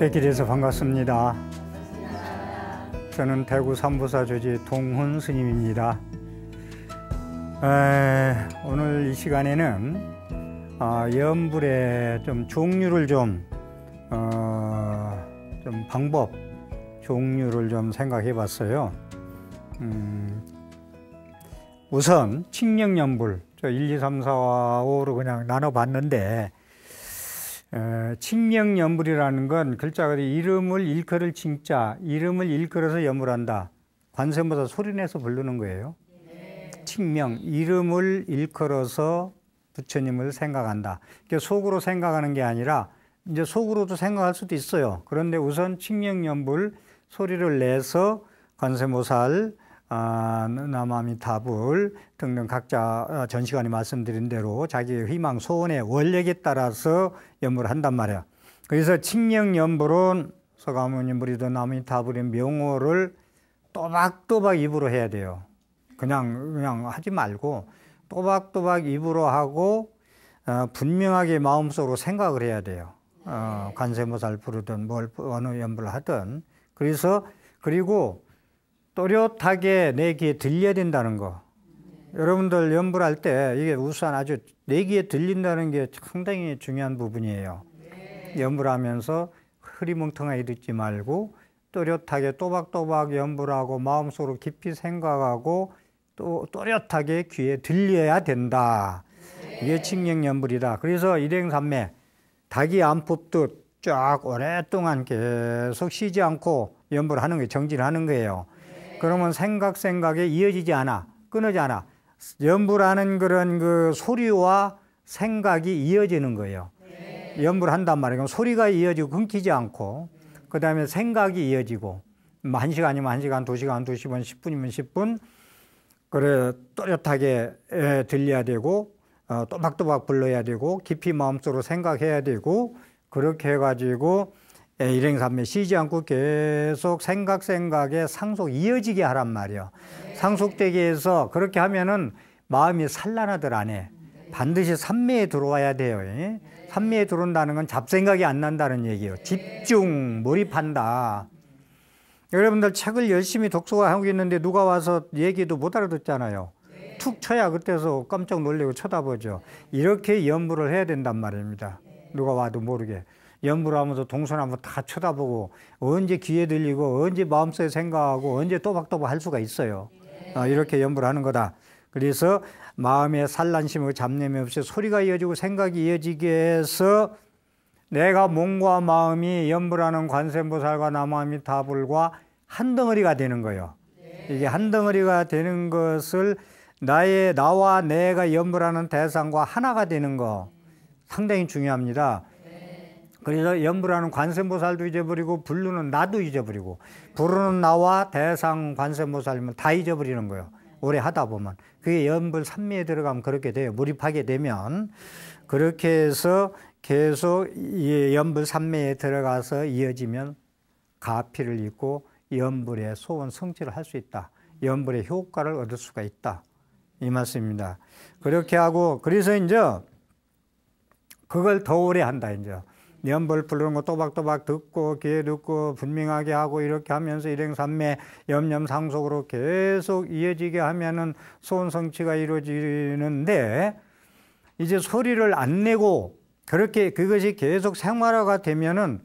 뵙게 돼서 반갑습니다. 저는 대구 삼보사 조지 동훈 스님입니다. 에, 오늘 이 시간에는 어, 아, 염불의 좀 종류를 좀, 어, 좀 방법, 종류를 좀 생각해 봤어요. 음, 우선 칙령염불, 1, 2, 3, 4, 5로 그냥 나눠봤는데 어, 칭명연불이라는 건 글자 그대 이름을 일컬을 칭자, 이름을 일컬어서 연불한다. 관세음보다 소리내서 부르는 거예요. 네. 칭명, 이름을 일컬어서 부처님을 생각한다. 그러니까 속으로 생각하는 게 아니라 이제 속으로도 생각할 수도 있어요. 그런데 우선 칭명연불 소리를 내서 관세모살 아, 나마미타불 등등 각자 어, 전 시간에 말씀드린 대로 자기의 희망 소원의 원력에 따라서 연부을 한단 말이야. 그래서 칙령 연불은 서가모니 무리도 나미타불의 명호를 또박또박 입으로 해야 돼요. 그냥 그냥 하지 말고 또박또박 입으로 하고 어, 분명하게 마음속으로 생각을 해야 돼요. 어, 관세모살 부르든 뭘 어느 연불 하든 그래서 그리고 또렷하게 내 귀에 들려야 된다는 거. 여러분들 연불할 때 이게 우선 아주 내 귀에 들린다는 게 상당히 중요한 부분이에요. 연불하면서 흐리멍텅하게 듣지 말고 또렷하게 또박또박 연불하고 마음속으로 깊이 생각하고 또 또렷하게 귀에 들려야 된다. 이게 칭령 연불이다. 그래서 일행삼매 닭이 안 뽑듯 쫙 오랫동안 계속 쉬지 않고 연불하는 거 정진하는 거예요. 그러면 생각 생각에 이어지지 않아 끊어지 않아 연불하는 그런 그 소리와 생각이 이어지는 거예요. 네. 연불한단 말이에요. 소리가 이어지고 끊기지 않고 그 다음에 생각이 이어지고 뭐시간이면 1시간, 2시간, 2시간, 1분이면1분 그래 또렷하게 에, 예, 들려야 되고 어, 또박또박 불러야 되고 깊이 마음속으로 생각해야 되고 그렇게 해가지고 예, 일행산매 쉬지 않고 계속 생각 생각에 상속 이어지게 하란 말이에요. 네. 상속되게해서 그렇게 하면은 마음이 산란하더 안에 네. 반드시 산매에 들어와야 돼요. 네. 산매에 들어온다는 건 잡생각이 안 난다는 얘기예요. 네. 집중, 몰입한다. 여러분들 책을 열심히 독서하고 있는데 누가 와서 얘기도 못 알아듣잖아요. 네. 툭 쳐야 그때서 깜짝 놀리고 쳐다보죠. 이렇게 연구를 해야 된단 말입니다. 누가 와도 모르게. 연불하면서 동서 한번 다 쳐다보고 언제 귀에 들리고 언제 마음속에 생각하고 언제 또박또박 할 수가 있어요. 예. 아, 이렇게 연불하는 거다. 그래서 마음의 산란심을 잡념이 없이 소리가 이어지고 생각이 이어지게 해서 내가 몸과 마음이 연불하는 관세음보살과 나무아미타불과 한 덩어리가 되는 거예요. 예. 이게 한 덩어리가 되는 것을 나의 나와 내가 연불하는 대상과 하나가 되는 거 음. 상당히 중요합니다. 그래서 염불하는 관세음보살도 잊어버리고 불루는 나도 잊어버리고 부루는 나와 대상 관세음보살이면 다 잊어버리는 거예요. 오래 하다 보면 그게 염불 삼미에 들어가면 그렇게 돼요. 몰입하게 되면 그렇게 해서 계속 이 염불 삼매에 들어가서 이어지면 가피를 잇고 염불의 소원 성취를 할 수 있다. 염불의 효과를 얻을 수가 있다. 이 말씀입니다. 그렇게 하고 그래서 이제 그걸 더 오래 한다 이제. 연벌 부르는 거 또박또박 듣고 귀에 듣고 분명하게 하고 이렇게 하면서 일행삼매 염염상속으로 계속 이어지게 하면은 소원성취가 이루어지는데 이제 소리를 안 내고 그렇게 그것이 계속 생활화가 되면은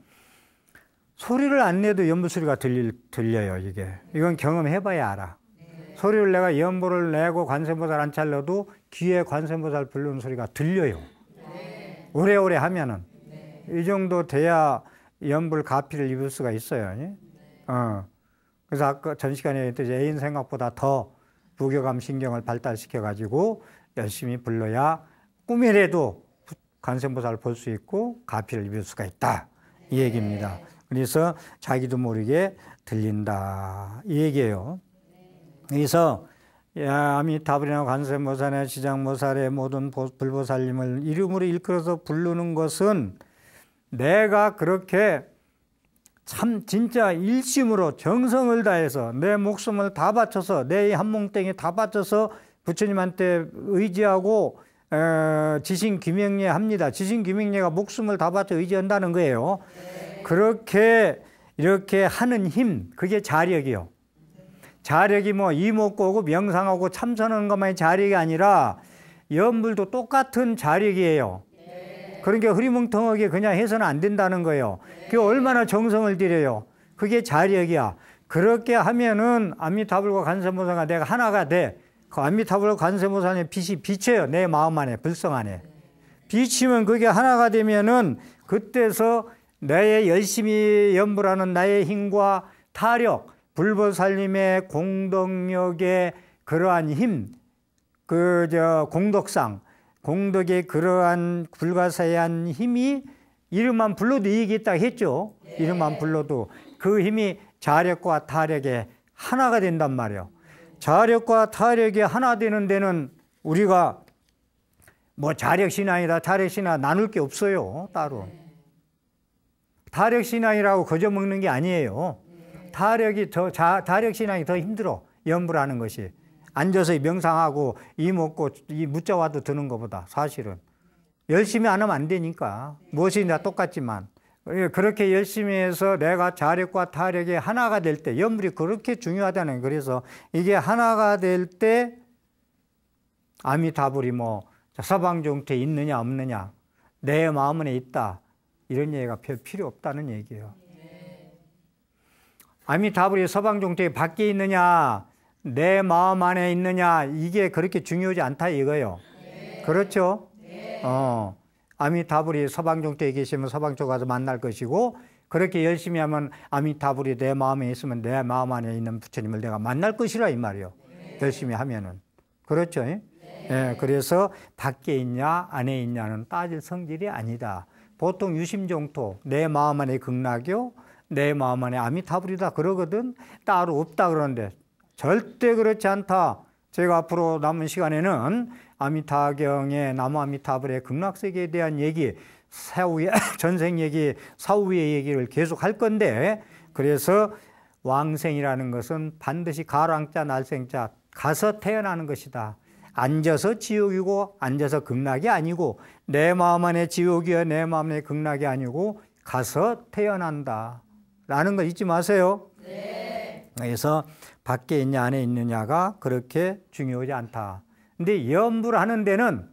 소리를 안 내도 연보 소리가 들릴, 들려요 이게 이건 경험해봐야 알아 네. 소리를 내가 연보를 내고 관세음보살 안 찰러도 귀에 관세음보살 부르는 소리가 들려요 네. 오래오래 하면은 이 정도 돼야 연불 가피를 입을 수가 있어요. 예? 네. 어. 그래서 아까 전 시간에 했듯이 애인 생각보다 더 부교감 신경을 발달시켜 가지고 열심히 불러야 꿈이라도 관세보살을볼수 있고 가피를 입을 수가 있다 이 네. 얘기입니다. 그래서 자기도 모르게 들린다 이 얘기예요. 네. 그래서 아미타불이나 관세음보살 지장보살의 모든 불보살님을 이름으로 일컬어서 부르는 것은 내가 그렇게 참 진짜 일심으로 정성을 다해서 내 목숨을 다 바쳐서 내 한 몽땡이 다 바쳐서 부처님한테 의지하고 어, 지신 김영례 합니다. 지신 김영례가 목숨을 다 바쳐 의지한다는 거예요. 네. 그렇게 이렇게 하는 힘 그게 자력이요. 자력이 뭐 이목고고 명상하고 참선하는 것만이 자력이 아니라 염불도 똑같은 자력이에요. 그런 게 흐리멍텅하게 그냥 해서는 안 된다는 거예요. 그게 얼마나 정성을 들여요. 그게 자력이야. 그렇게 하면은 암미타불과 간세모사가 내가 하나가 돼. 그 암미타불과 간세모사의 빛이 비쳐요. 내 마음 안에, 불성 안에. 비치면 그게 하나가 되면은 그때서 나의 열심히 연불하는 나의 힘과 타력, 불보살님의 공덕력의 그러한 힘, 그, 저, 공덕상, 공덕의 그러한 불가사의한 힘이 이름만 불러도 이익이 있다 했죠. 예. 이름만 불러도 그 힘이 자력과 타력의 하나가 된단 말이에요. 자력과 타력이 하나 되는 데는 우리가 뭐 자력신앙이다 자력신앙 나눌 게 없어요 따로 예. 타력신앙이라고 거저 먹는 게 아니에요 예. 타력이 더 자, 타력신앙이 더 힘들어 염불하는 것이 앉아서 명상하고 이 먹고 이 묻자와도 드는 것보다 사실은 열심히 안 하면 안 되니까 무엇이 나 똑같지만 예, 그렇게 열심히 해서 내가 자력과 타력이 하나가 될때염불이 그렇게 중요하다는 그래서 이게 하나가 될 때 아미타불이 뭐 서방종태 있느냐 없느냐 내 마음 안에 있다 이런 얘기가 별 필요 없다는 얘기예요. 네. 아미타불이 서방종태 밖에 있느냐 내 마음 안에 있느냐 이게 그렇게 중요하지 않다 이거예요. 네. 그렇죠? 네. 어. 아미타불이 서방종때에 계시면 서방쪽 가서 만날 것이고 그렇게 열심히 하면 아미타불이 내 마음에 있으면 내 마음 안에 있는 부처님을 내가 만날 것이라 이 말이에요. 네. 열심히 하면은. 그렇죠? 예, 네. 그래서 밖에 있냐 안에 있냐는 따질 성질이 아니다. 보통 유심종토 내 마음 안에 극락이요 내 마음 안에 아미타불이다 그러거든 따로 없다 그러는데 절대 그렇지 않다. 제가 앞으로 남은 시간에는 아미타경의 남아미타불의 극락세계에 대한 얘기, 사후의 전생 얘기, 사후의 얘기를 계속 할 건데 그래서 왕생이라는 것은 반드시 가랑자 날생자 가서 태어나는 것이다. 앉아서 지옥이고 앉아서 극락이 아니고 내 마음 안에 지옥이여 내 마음 안에 극락이 아니고 가서 태어난다. 라는 거 잊지 마세요. 네. 그래서 밖에 있냐 안에 있느냐가 그렇게 중요하지 않다. 근데 염불 하는 데는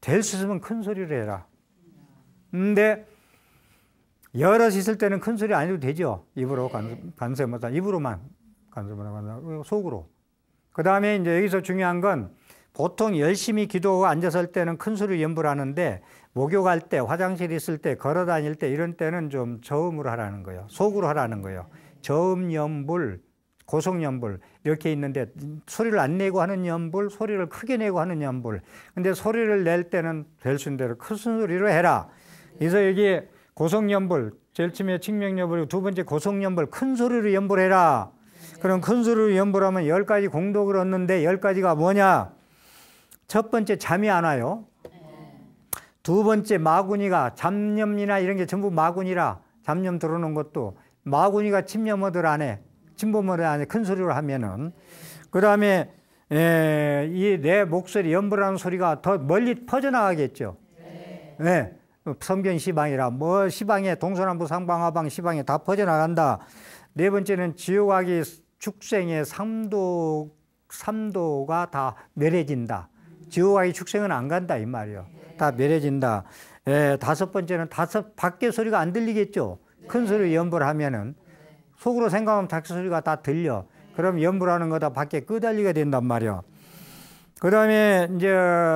될 수 있으면 큰소리를 해라. 근데 여럿 있을 때는 큰 소리 안 해도 되죠. 입으로 네. 간세 못한 입으로만 간세 못한 그 속으로. 그 다음에 이제 여기서 중요한 건 보통 열심히 기도하고 앉아서 할 때는 큰 소리로 염불하는데 목욕할 때, 화장실 있을 때, 걸어 다닐 때 이런 때는 좀 저음으로 하라는 거예요. 속으로 하라는 거예요. 저음 염불 고속연불 이렇게 있는데 소리를 안 내고 하는 연불, 소리를 크게 내고 하는 연불. 근데 소리를 낼 때는 될 수 있는 대로 큰 소리로 해라. 그래서 여기 고속연불, 제일 처음에 측명연불, 이고두 번째 고속연불, 큰 소리로 연불해라. 그럼 큰 소리로 연불하면 열 가지 공덕을 얻는데 열 가지가 뭐냐? 첫 번째 잠이 안 와요. 두 번째 마구니가 잡념이나 이런 게 전부 마구니라 잡념 들어오는 것도 마구니가 침념어들 안에 진보물에 안에 큰 소리로 하면은 그 다음에 예, 이내 목소리 연보라는 소리가 더 멀리 퍼져나가겠죠. 네. 네. 성경 시방이라 뭐 시방에 동서남북 상방하방 시방에 다 퍼져나간다. 네 번째는 지옥하기 축생의 삼도 삼도가 다 멸해진다. 지옥하기 축생은 안 간다 이 말이요. 다 멸해진다. 예, 다섯 번째는 다섯 밖에 소리가 안 들리겠죠. 큰 소리 연보 하면은 속으로 생각하면 닭 소리가 다 들려. 그럼 염불하는 거다 밖에 끄달리게 된단 말이야. 그 다음에 이제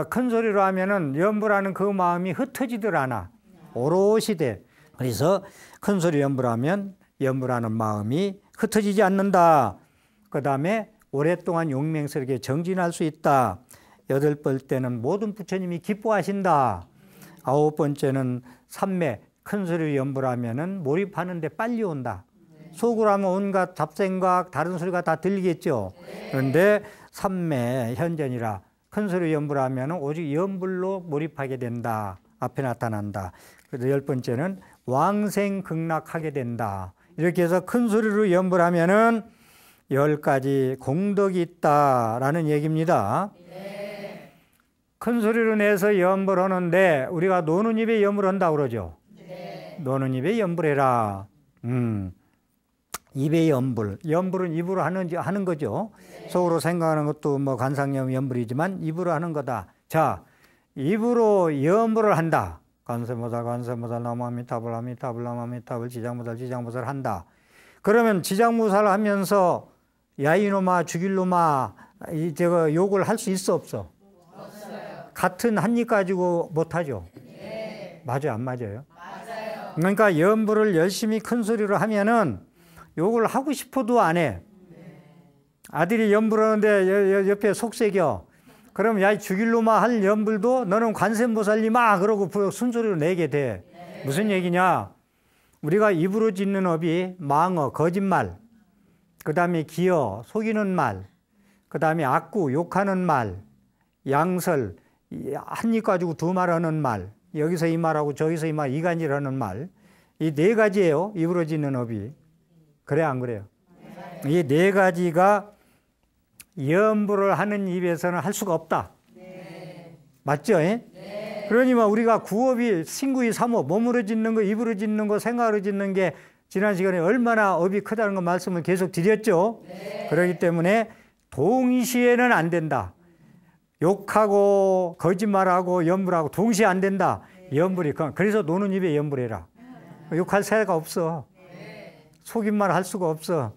큰 소리로 하면은 염불하는 그 마음이 흩어지들 않아. 오롯이 돼. 그래서 큰 소리 염불하면 염불하는 마음이 흩어지지 않는다. 그 다음에 오랫동안 용맹스럽게 정진할 수 있다. 여덟 번째는 모든 부처님이 기뻐하신다. 아홉 번째는 삼매 큰소리 염불하면은 몰입하는데 빨리 온다. 속으로 하면 온갖 잡생각, 다른 소리가 다 들리겠죠. 그런데 삼매 현전이라 큰 소리 염불하면 오직 염불로 몰입하게 된다. 앞에 나타난다. 그래서 열 번째는 왕생 극락하게 된다. 이렇게 해서 큰 소리로 염불하면은 열 가지 공덕이 있다라는 얘기입니다. 네. 큰 소리로 내서 염불하는데 우리가 노는 입에 염불한다 그러죠. 네. 노는 입에 염불해라. 음. 입의 염불. 염불은 입으로 하는, 하는 거죠. 속으로 생각하는 것도 뭐 관상염 염불이지만 입으로 하는 거다. 자, 입으로 염불을 한다. 관세모다 관세모다 나무미타불 아미타불 나무미타불 지장모다 지장모사를 한다. 그러면 지장모사를 하면서 야이노마 죽일 노마이 제가 욕을 할 수 있어 없어? 없어요. 같은 한 입 가지고 못 하죠. 예. 맞아요, 안 맞아요? 맞아요. 그러니까 염불을 열심히 큰 소리로 하면은 욕을 하고 싶어도 안 해. 아들이 염불하는데 옆에 속새겨. 그럼 야 죽일 놈아 할 염불도 너는 관세음보살님아 그러고 순소리로 내게 돼. 무슨 얘기냐? 우리가 입으로 짓는 업이 망어, 거짓말, 그 다음에 기어, 속이는 말, 그 다음에 악구, 욕하는 말, 양설, 한 입 가지고 두 말하는 말, 여기서 이 말하고 저기서 이 말, 이간질하는 말, 이 네 가지예요. 입으로 짓는 업이. 그래 안 그래요? 이 네 가지가 염불을 하는 입에서는 할 수가 없다. 네. 맞죠? 네. 예? 그러니만 뭐 우리가 구업이 신구이 삼업 몸으로 짓는 거 입으로 짓는 거생각로 짓는 게 지난 시간에 얼마나 업이 크다는 거 말씀을 계속 드렸죠. 그렇기 때문에 동시에는 안 된다. 욕하고 거짓말하고 염불하고 동시에 안 된다. 염불이 그래서 노는 입에 염불해라. 욕할 새가 없어. 속임만 할 수가 없어.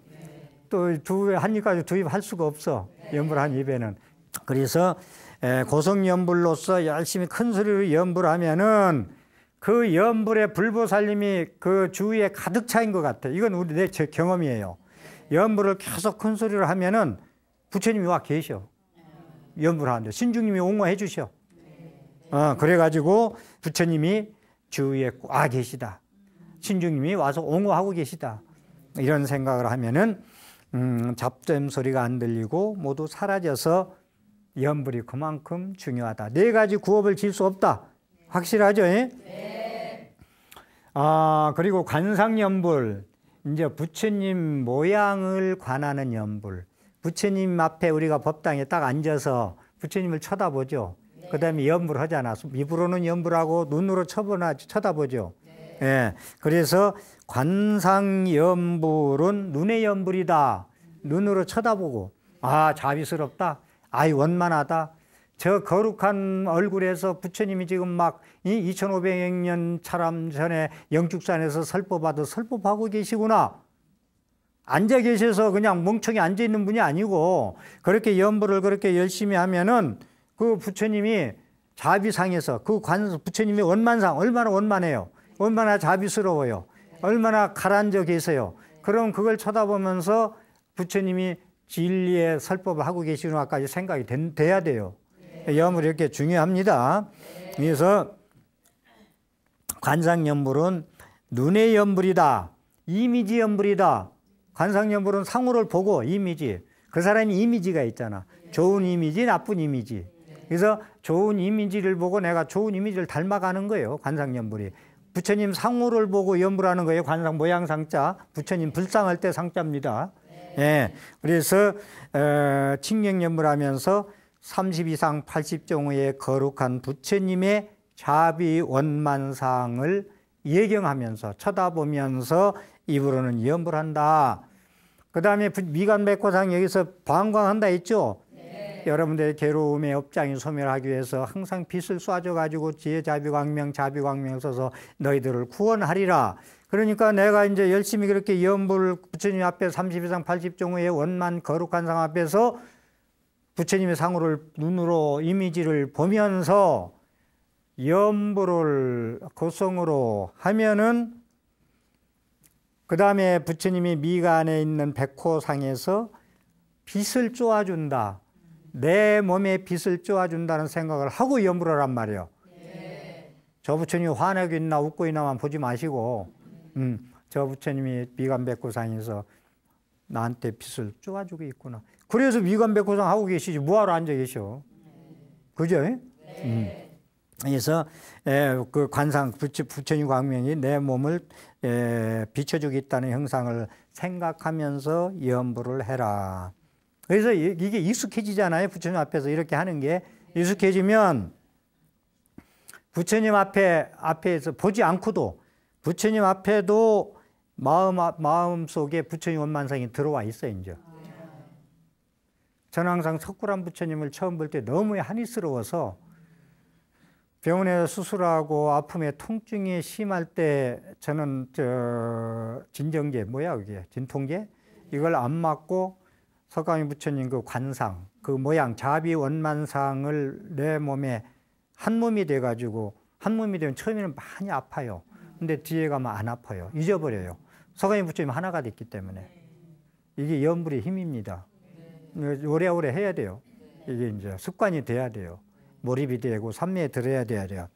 또두한 입까지 두입할 수가 없어. 염불 한 입에는. 그래서 고성염불로서 열심히 큰 소리로 염불하면은 그 염불의 불보살님이 그 주위에 가득 차인 것 같아. 이건 우리 내제 경험이에요. 염불을 계속 큰 소리로 하면은 부처님이 와 계셔. 염불하는데 신중님이 옹호해 주셔. 어, 그래가지고 부처님이 주위에 와 계시다. 신중님이 와서 옹호하고 계시다. 이런 생각을 하면은 음, 잡됨 소리가 안 들리고 모두 사라져서 염불이 그만큼 중요하다. 네 가지 구업을 질 수 없다. 확실하죠? 예? 네. 아, 그리고 관상연불. 이제 부처님 모양을 관하는 연불. 부처님 앞에 우리가 법당에 딱 앉아서 부처님을 쳐다보죠. 네. 그 다음에 연불 하잖아. 입으로는 연불하고 눈으로 쳐보나, 쳐다보죠. 예. 그래서 관상염불은 눈의 염불이다 눈으로 쳐다보고 아 자비스럽다. 아이 원만하다. 저 거룩한 얼굴에서 부처님이 지금 막 이 2500년 차람 전에 영축산에서 설법하듯 설법하고 계시구나. 앉아 계셔서 그냥 멍청이 앉아 있는 분이 아니고 그렇게 염불을 그렇게 열심히 하면은 그 부처님이 자비상에서 그관부처님이 원만상 얼마나 원만해요. 얼마나 자비스러워요. 얼마나 가란적이세요. 그럼 그걸 쳐다보면서 부처님이 진리의 설법을 하고 계시는구까지 생각이 된, 돼야 돼요. 염을 예, 이렇게 중요합니다. 그래서 관상염불은 눈의 염불이다 이미지 염불이다관상염불은 상호를 보고 이미지. 그 사람이 이미지가 있잖아. 좋은 이미지, 나쁜 이미지. 그래서 좋은 이미지를 보고 내가 좋은 이미지를 닮아가는 거예요. 관상염불이 부처님 상호를 보고 염불하는 거예요. 관상 모양 상자. 부처님 불상할 때 상자입니다. 네. 예. 그래서 어, 칭령 염불하면서 30 이상 80종의 거룩한 부처님의 자비 원만상을 예경하면서 쳐다보면서 입으로는 염불한다. 그 다음에 미간백호상 여기서 방광한다 했죠. 여러분들의 괴로움에 업장이 소멸하기 위해서 항상 빛을 쏴줘가지고 지혜 자비 광명 자비 광명 써서 너희들을 구원하리라. 그러니까 내가 이제 열심히 그렇게 연불 부처님 앞에 30 이상 80종의 원만 거룩한 상 앞에서 부처님의 상호를 눈으로 이미지를 보면서 염불을 고성으로 하면은 그 다음에 부처님이 미간에 있는 백호상에서 빛을 쪼아준다. 내 몸에 빛을 쬐아준다는 생각을 하고 염불하란 말이에요. 네. 저 부처님 화내고 있나 웃고 있나만 보지 마시고, 음, 저 부처님이 미간백구상에서 나한테 빛을 쬐어주고 있구나. 그래서 미간백구상 하고 계시지 뭐하러 앉아 계셔. 네. 그죠? 예? 네. 음. 그래서 에, 예, 그 관상 부처, 부처님 광명이 내 몸을 에, 예, 비춰주겠다는 형상을 생각하면서 염불을 해라. 그래서 이게 익숙해지잖아요. 부처님 앞에서 이렇게 하는 게 익숙해지면 부처님 앞에 앞에서 보지 않고도 부처님 앞에도 마음 마음 속에 부처님 원만상이 들어와 있어 이제. 저는 항상 석굴암 부처님을 처음 볼 때 너무 한이스러워서 병원에서 수술하고 아픔에 통증이 심할 때 저는 저 진정제 뭐야 그게 진통제 이걸 안 맞고 석가미 부처님 그 관상, 그 모양, 자비 원만상을 내 몸에 한 몸이 돼가지고 한 몸이 되면 처음에는 많이 아파요. 근데 뒤에 가면 안 아파요. 잊어버려요. 석가미 부처님 하나가 됐기 때문에 이게 염불의 힘입니다. 네. 오래오래 해야 돼요. 네. 이게 이제 습관이 돼야 돼요. 몰입이 되고 삼매에 들어야 돼야 돼요.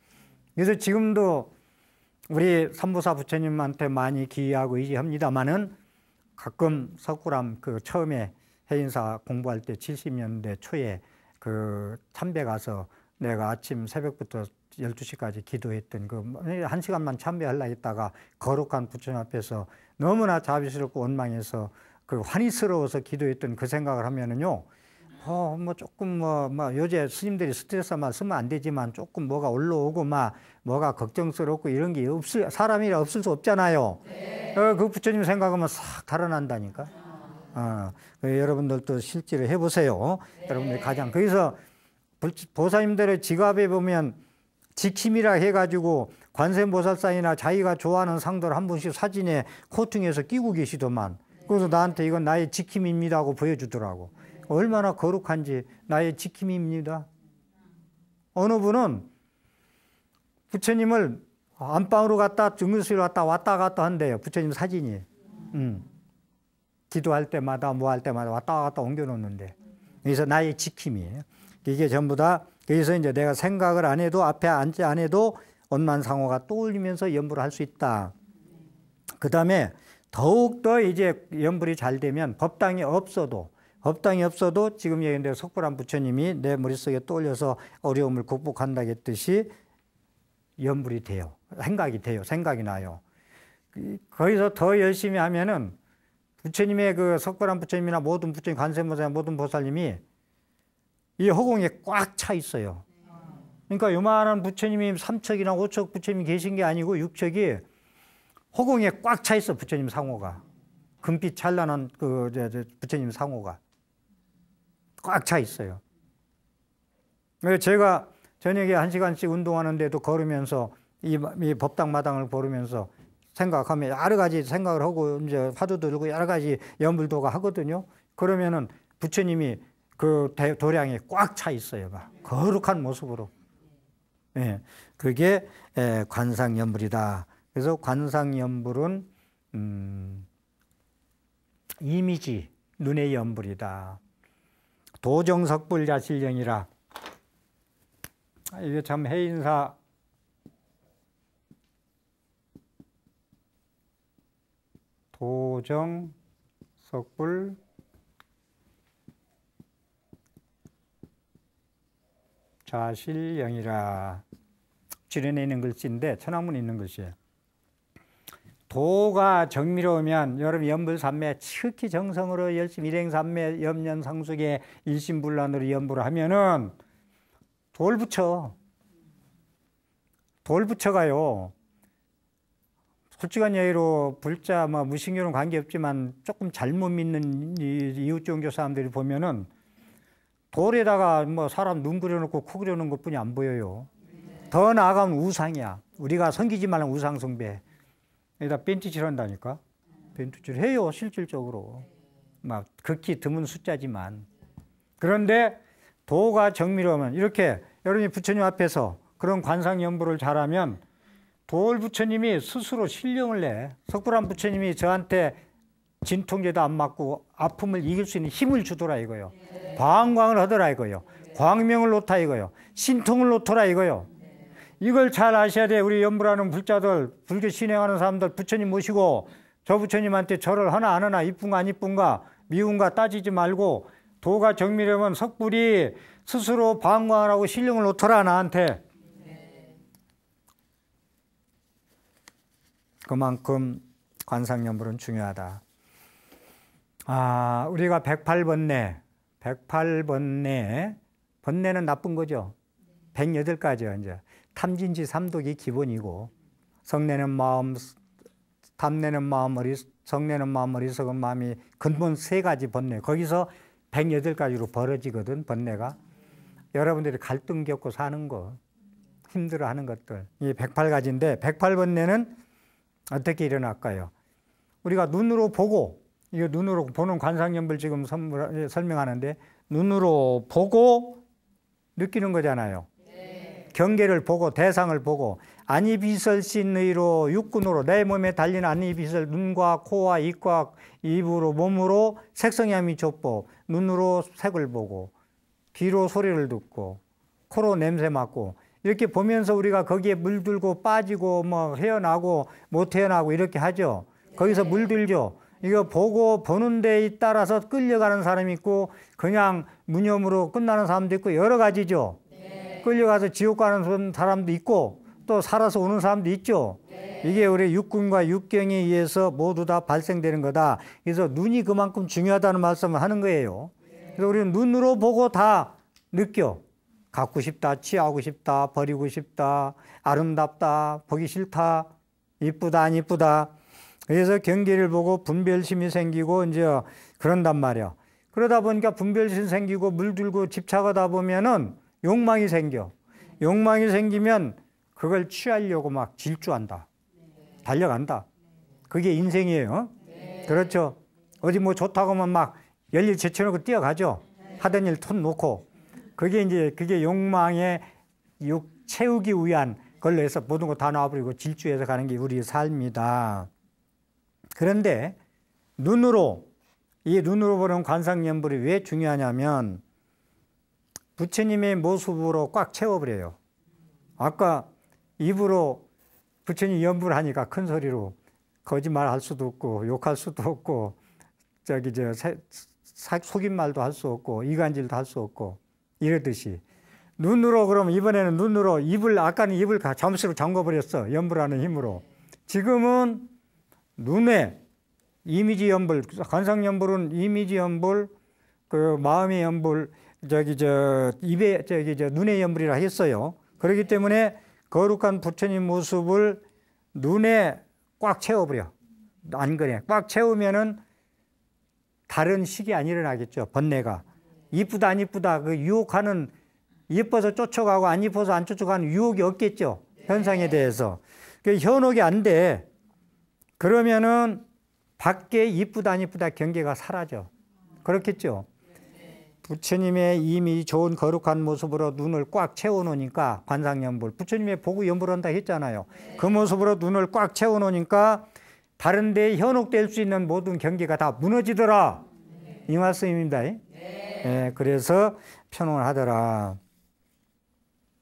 그래서 지금도 우리 삼부사 부처님한테 많이 기이하고 의지합니다만은 가끔 석굴암 그 처음에 해인사 공부할 때 70년대 초에 그 참배 가서 내가 아침 새벽부터 12시까지 기도했던 그, 뭐, 한 시간만 참배하려 했다가 거룩한 부처님 앞에서 너무나 자비스럽고 원망해서 그 환희스러워서 기도했던 그 생각을 하면은요, 어, 뭐 조금 뭐, 뭐 요새 스님들이 스트레스만 쓰면 안 되지만 조금 뭐가 올라오고 막 뭐가 걱정스럽고 이런 게 없을, 사람이라 없을 수 없잖아요. 네. 어, 그 부처님 생각하면 싹 달아난다니까. 어, 여러분들도 실제로 해보세요. 네. 여러분들 가장 거기서 보사님들의 지갑에 보면 지킴이라 해가지고 관세음보살상이나 자기가 좋아하는 상들 한 번씩 사진에 코팅해서 끼고 계시더만 네. 그래서 나한테 이건 나의 지킴입니다 하고 보여주더라고 네. 얼마나 거룩한지 나의 지킴입니다 어느 분은 부처님을 안방으로 갔다 증거실 왔다 왔다 갔다 한대요 부처님 사진이 음. 기도할 때마다 뭐 할 때마다 왔다 갔다 옮겨놓는데 여기서 나의 지킴이에요. 이게 전부 다 여기서 이제 내가 생각을 안 해도 앞에 앉지 안 해도 원만상호가 떠올리면서 염불을할 수 있다. 그 다음에 더욱더 이제 염불이잘 되면 법당이 없어도 법당이 없어도 지금 얘기한 속불한 부처님이 내 머릿속에 떠올려서 어려움을 극복한다 했듯이 염불이 돼요. 생각이 돼요. 생각이 나요. 그, 거기서 더 열심히 하면은 부처님의 그 석바람 부처님이나 모든 부처님 관세모사살 모든 보살님이 이 허공에 꽉 차 있어요. 그러니까 요만한 부처님이 3척이나 5척 부처님이 계신 게 아니고 6척이 허공에 꽉 차 있어 부처님 상호가 금빛 찬란한 그 부처님 상호가 꽉 차 있어요. 제가 저녁에 한 시간씩 운동하는데도 걸으면서 이 법당 마당을 걸으면서 생각하면 여러 가지 생각을 하고 이제 화두 들고 여러 가지 염불도가 하거든요. 그러면은 부처님이 그 도량이 꽉차 있어요. 막 거룩한 모습으로. 예. 그게 예, 관상연불이다. 그래서 관상연불은 음, 이미지 눈의 연불이다. 도정석불 야실령이라 아, 이게 참 해인사 도정, 석불, 자실영이라 지련에 있는 글씨인데 천왕문에 있는 글씨예요. 도가 정미로우면 여러분 연불산매 특히 정성으로 열심히 일행산매 염년상숙에 일심불란으로 연불을 하면은 돌 붙여 돌 붙여가요 솔직한 이야로 불자 뭐 무신교는 관계없지만 조금 잘못 믿는 이웃 종교 사람들이 보면은 돌에다가 뭐 사람 눈 그려놓고 코 그려놓은 것뿐이 안 보여요. 더 나아가면 우상이야. 우리가 섬기지 말란 우상 숭배. 여기다 벤티질 한다니까. 벤트질 해요 실질적으로. 막 극히 드문 숫자지만. 그런데 도가 정밀하면 이렇게 여러분이 부처님 앞에서 그런 관상 연부를 잘하면 도올 부처님이 스스로 신령을 내 석굴암 부처님이 저한테 진통제도 안 맞고 아픔을 이길 수 있는 힘을 주더라 이거요 네. 방광을 하더라 이거요 네. 광명을 놓다 이거요 신통을 놓더라 이거요 네. 이걸 잘 아셔야 돼 우리 연불하는 불자들 불교 신행하는 사람들 부처님 모시고 저 부처님한테 절을 하나 안 하나 이쁜가 안 이쁜가 미운가 따지지 말고 도가 정밀하면 석불이 스스로 방광을 하고 신령을 놓더라 나한테 그만큼 관상연불은 중요하다. 아, 우리가 108번뇌, 108번뇌, 번뇌는 나쁜 거죠. 108가지요, 이제. 탐진지 삼독이 기본이고, 성내는 마음, 탐내는 마음, 머리, 성내는 마음, 머리석은 마음이 근본 세 가지 번뇌. 거기서 108가지로 벌어지거든, 번뇌가. 여러분들이 갈등 겪고 사는 거, 힘들어 하는 것들. 이 108가지인데, 108번뇌는 어떻게 일어날까요? 우리가 눈으로 보고 이 눈으로 보는 관상염을 지금 예, 설명하는데 눈으로 보고 느끼는 거잖아요. 네. 경계를 보고 대상을 보고 안이비설신의로 육군으로 내 몸에 달린 안이비설 눈과 코와 입과 입으로 몸으로 색성야미 족보 눈으로 색을 보고 귀로 소리를 듣고 코로 냄새 맡고 이렇게 보면서 우리가 거기에 물들고 빠지고 뭐 헤어나고 못 헤어나고 이렇게 하죠. 거기서 네. 물들죠. 이거 보고 보는 데에 따라서 끌려가는 사람이 있고 그냥 무념으로 끝나는 사람도 있고 여러 가지죠. 네. 끌려가서 지옥 가는 사람도 있고 또 살아서 오는 사람도 있죠. 네. 이게 우리 육군과 육경에 의해서 모두 다 발생되는 거다. 그래서 눈이 그만큼 중요하다는 말씀을 하는 거예요. 그래서 우리는 눈으로 보고 다 느껴. 갖고 싶다, 취하고 싶다, 버리고 싶다, 아름답다, 보기 싫다, 이쁘다, 안 이쁘다. 그래서 경계를 보고 분별심이 생기고 이제 그런단 말이야. 그러다 보니까 분별심 생기고 물들고 집착하다 보면은 욕망이 생겨. 욕망이 생기면 그걸 취하려고 막 질주한다. 달려간다. 그게 인생이에요. 그렇죠. 어디 뭐좋다고 하면 막 열일 제쳐놓고 뛰어가죠. 하던 일 톤 놓고. 그게 이제 그게 욕망의 욕 채우기 위한 걸로 해서 모든 거 다 놔버리고 질주해서 가는 게 우리의 삶이다. 그런데 눈으로 이 눈으로 보는 관상연불이 왜 중요하냐면 부처님의 모습으로 꽉 채워버려요. 아까 입으로 부처님 연불하니까 큰 소리로 거짓말할 수도 없고 욕할 수도 없고 저기 저속임 말도 할 수 없고 이간질도 할 수 없고 이러듯이 눈으로 그러면 이번에는 눈으로 입을 아까는 입을 잠수로 잠궈버렸어 연불하는 힘으로 지금은 눈에 이미지 연불 관상 연불은 이미지 연불 그 마음의 연불 저기 저 입에 저기 저 눈의 연불이라 했어요 그렇기 때문에 거룩한 부처님 모습을 눈에 꽉 채워버려 안 그래 꽉 채우면은 다른 식이 안 일어나겠죠 번뇌가 이쁘다 안 이쁘다 그 유혹하는 예뻐서 쫓아가고 안 예뻐서 안 쫓아가는 유혹이 없겠죠. 네. 현상에 대해서. 그 현혹이 안 돼. 그러면은 밖에 이쁘다 안 이쁘다 경계가 사라져. 그렇겠죠. 네. 부처님의 이미 좋은 거룩한 모습으로 눈을 꽉 채워놓으니까 관상연불 부처님의 보고 연불한다 했잖아요 네. 그 모습으로 눈을 꽉 채워놓으니까 다른 데에 현혹될 수 있는 모든 경계가 다 무너지더라 이 말씀입니다 예, 그래서 편언을 하더라.